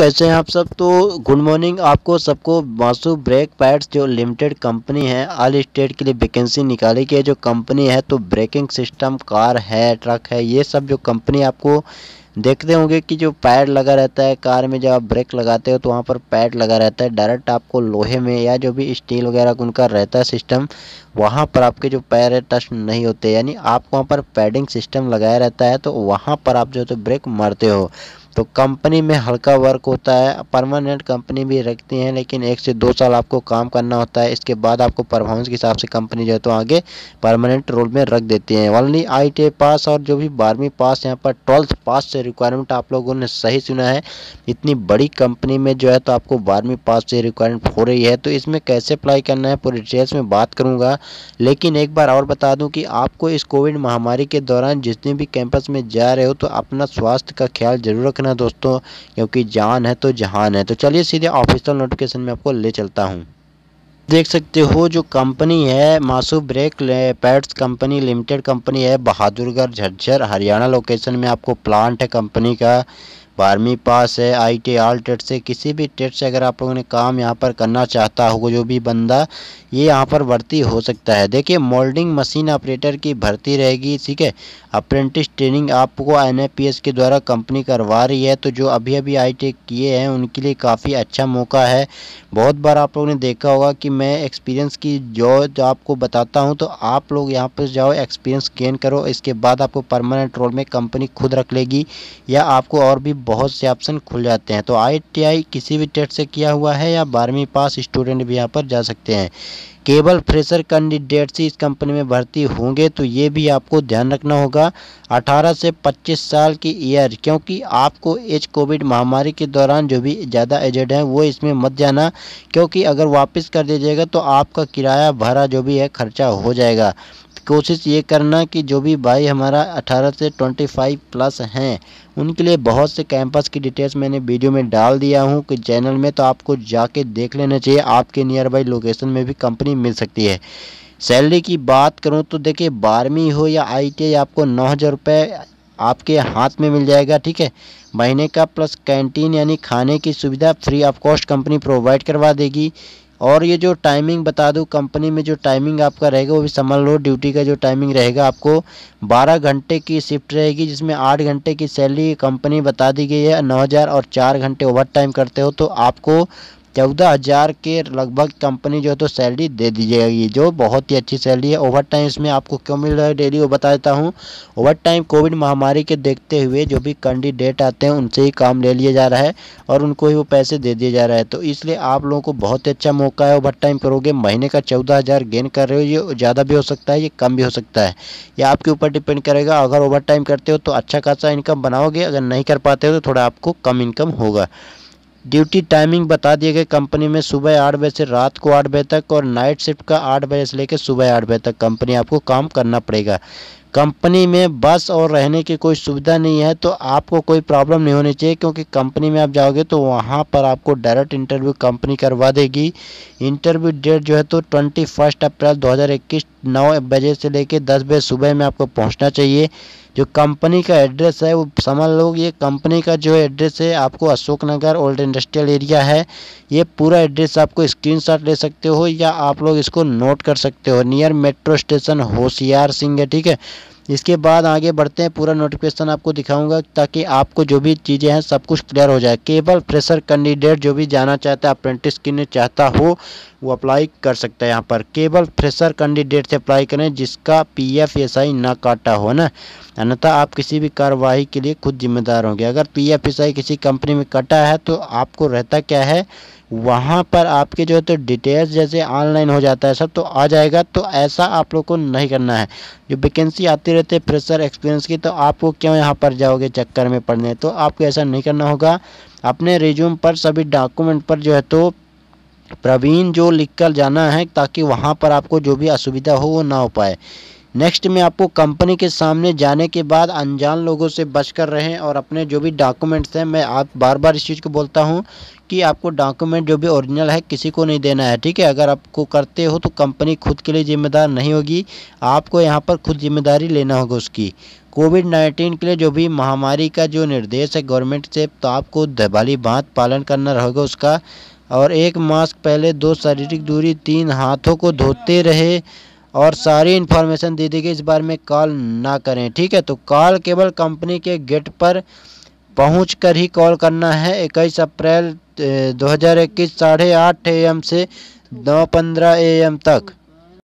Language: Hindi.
कैसे हैं आप सब तो गुड मॉर्निंग आपको सबको मासू ब्रेक पैड्स जो लिमिटेड कंपनी है ऑल स्टेट के लिए वैकेंसी निकाली गई है जो कंपनी है तो ब्रेकिंग सिस्टम कार है ट्रक है ये सब जो कंपनी आपको देखते होंगे कि जो पैड लगा रहता है कार में जब आप ब्रेक लगाते हो तो वहाँ पर पैड लगा रहता है डायरेक्ट आपको लोहे में या जो भी स्टील वगैरह उनका रहता है सिस्टम वहाँ पर आपके जो पैर है टच नहीं होते यानी आपको वहाँ पर पैडिंग सिस्टम लगाया रहता है तो वहाँ पर आप जो तो ब्रेक मारते हो तो कंपनी में हल्का वर्क होता है परमानेंट कंपनी भी रखती हैं लेकिन एक से दो साल आपको काम करना होता है इसके बाद आपको परफॉर्मेंस के हिसाब से कंपनी जो है तो आगे परमानेंट रोल में रख देती है ऑनली आई पास और जो भी बारहवीं पास यहाँ पर ट्वेल्थ पास से रिक्वायरमेंट आप लोगों ने सही सुना है इतनी बड़ी कंपनी में जो है तो आपको बारहवीं पास से रिक्वायरमेंट हो रही है तो इसमें कैसे अप्लाई करना है पूरी डिटेल्स में बात करूँगा लेकिन एक बार और बता दूँ कि आपको इस कोविड महामारी के दौरान जितने भी कैंपस में जा रहे हो तो अपना स्वास्थ्य का ख्याल जरूर रख रखना दोस्तों क्योंकि जान है तो जहान है तो चलिए सीधे ऑफिशियल नोटिफिकेशन में आपको ले चलता हूँ देख सकते हो जो कंपनी है Masu brake pads company limited company है बहादुरगढ़ झज्जर हरियाणा लोकेशन में आपको प्लांट है कंपनी का बारहवीं पास है आई टी आल टेट से किसी भी टेट से अगर आप लोगों ने काम यहाँ पर करना चाहता हो जो भी बंदा ये यहाँ पर भर्ती हो सकता है देखिए मोल्डिंग मशीन ऑपरेटर की भर्ती रहेगी ठीक है अप्रेंटिस ट्रेनिंग आपको एन के द्वारा कंपनी करवा रही है तो जो अभी अभी आई किए हैं उनके लिए काफ़ी अच्छा मौका है बहुत बार आप लोगों ने देखा होगा कि मैं एक्सपीरियंस की जो आपको बताता हूँ तो आप लोग यहाँ पर जाओ एक्सपीरियंस गेन करो इसके बाद आपको परमानेंट रोल में कंपनी खुद रख लेगी या आपको और भी बहुत से ऑप्शन खुल जाते हैं तो आई किसी भी टेट से किया हुआ है या बारहवीं पास स्टूडेंट भी यहाँ पर जा सकते हैं केवल फ्रेशर कैंडिडेट्स इस कंपनी में भर्ती होंगे तो ये भी आपको ध्यान रखना होगा 18 से 25 साल की ईयर क्योंकि आपको एज कोविड महामारी के दौरान जो भी ज़्यादा एजेड हैं वो इसमें मत जाना क्योंकि अगर वापस कर दीजिएगा तो आपका किराया भरा जो भी है खर्चा हो जाएगा कोशिश ये करना कि जो भी भाई हमारा 18 से 25 प्लस हैं उनके लिए बहुत से कैंपस की डिटेल्स मैंने वीडियो में डाल दिया हूँ कि चैनल में तो आपको जाके देख लेना चाहिए आपके नियर बाई लोकेशन में भी कंपनी मिल सकती है सैलरी की बात करूँ तो देखिए बारहवीं हो या आई आपको नौ हज़ार रुपये आपके हाथ में मिल जाएगा ठीक है महीने का प्लस कैंटीन यानी खाने की सुविधा free of cost company provide करवा देगी और ये जो टाइमिंग बता दूँ कंपनी में जो टाइमिंग आपका रहेगा वो भी संभाल लो ड्यूटी का जो टाइमिंग रहेगा आपको 12 घंटे की शिफ्ट रहेगी जिसमें 8 घंटे की सैलरी कंपनी बता दी गई है 9000 और 4 घंटे ओवर टाइम करते हो तो आपको चौदह हज़ार के लगभग कंपनी जो है तो सैलरी दे दी जाएगी जो बहुत ही अच्छी सैलरी है ओवर टाइम इसमें आपको क्यों मिल रहा है डेली वो बता देता हूँ ओवर टाइम कोविड महामारी के देखते हुए जो भी कैंडिडेट आते हैं उनसे ही काम ले लिया जा रहा है और उनको ही वो पैसे दे दिए जा रहा है तो इसलिए आप लोगों को बहुत ही अच्छा मौका है ओवर टाइम करोगे महीने का चौदह हज़ार गेन कर रहे हो ये ज़्यादा भी हो सकता है ये कम भी हो सकता है ये आपके ऊपर डिपेंड करेगा अगर ओवर टाइम करते हो तो अच्छा खासा इनकम बनाओगे अगर नहीं कर पाते हो तो थोड़ा आपको कम इनकम होगा ड्यूटी टाइमिंग बता दिए गए कंपनी में सुबह आठ बजे से रात को आठ बजे तक और नाइट शिफ्ट का आठ बजे से लेकर सुबह आठ बजे तक कंपनी आपको काम करना पड़ेगा कंपनी में बस और रहने की कोई सुविधा नहीं है तो आपको कोई प्रॉब्लम नहीं होनी चाहिए क्योंकि कंपनी में आप जाओगे तो वहाँ पर आपको डायरेक्ट इंटरव्यू कंपनी करवा देगी इंटरव्यू डेट जो है तो ट्वेंटी फर्स्ट अप्रैल दो नौ बजे से लेकर दस बजे सुबह में आपको पहुंचना चाहिए जो कंपनी का एड्रेस है वो समझ लो ये कंपनी का जो एड्रेस है आपको Ashok Nagar old industrial area है ये पूरा एड्रेस आपको स्क्रीनशॉट ले सकते हो या आप लोग इसको नोट कर सकते हो नियर मेट्रो स्टेशन होशियार सिंह है ठीक है इसके बाद आगे बढ़ते हैं पूरा नोटिफिकेशन आपको दिखाऊंगा ताकि आपको जो भी चीज़ें हैं सब कुछ क्लियर हो जाए केवल फ्रेशर कैंडिडेट जो भी जाना चाहता है अप्रेंटिस के लिए चाहता हो वो अप्लाई कर सकता है यहाँ पर केवल फ्रेशर कैंडिडेट से अप्लाई करें जिसका पी एफ आई ना काटा हो ना अन्यथा आप किसी भी कार्रवाई के लिए खुद जिम्मेदार होंगे अगर पी एफ एस आई किसी कंपनी में कटा है तो आपको रहता क्या है वहाँ पर आपके जो है तो डिटेल्स जैसे ऑनलाइन हो जाता है सब तो आ जाएगा तो ऐसा आप लोग को नहीं करना है जो वैकेंसी आती रहती है फ्रेशर एक्सपीरियंस की तो आपको क्यों यहाँ पर जाओगे चक्कर में पढ़ने तो आपको ऐसा नहीं करना होगा अपने रिज्यूम पर सभी डॉक्यूमेंट पर जो है तो प्रवीण जो लिख कर जाना है ताकि वहाँ पर आपको जो भी असुविधा हो वो ना हो पाए नेक्स्ट में आपको कंपनी के सामने जाने के बाद अनजान लोगों से बच कर रहें और अपने जो भी डॉक्यूमेंट्स हैं मैं आप बार बार इस चीज़ को बोलता हूँ कि आपको डॉक्यूमेंट जो भी ओरिजिनल है किसी को नहीं देना है ठीक है अगर आपको करते हो तो कंपनी खुद के लिए ज़िम्मेदार नहीं होगी आपको यहाँ पर खुद जिम्मेदारी लेना होगा उसकी कोविड नाइन्टीन के लिए जो भी महामारी का जो निर्देश है गवर्नमेंट से तो आपको दबाली बात पालन करना रहेगा उसका और एक मास्क पहले दो शारीरिक दूरी तीन हाथों को धोते रहे और सारी इन्फॉर्मेशन दे देगी इस बारे में कॉल ना करें ठीक है तो कॉल केवल कंपनी के गेट पर पहुँच कर ही कॉल करना है इक्कीस अप्रैल 2021 साढ़े आठ ए एम से नौ पंद्रह ए एम तक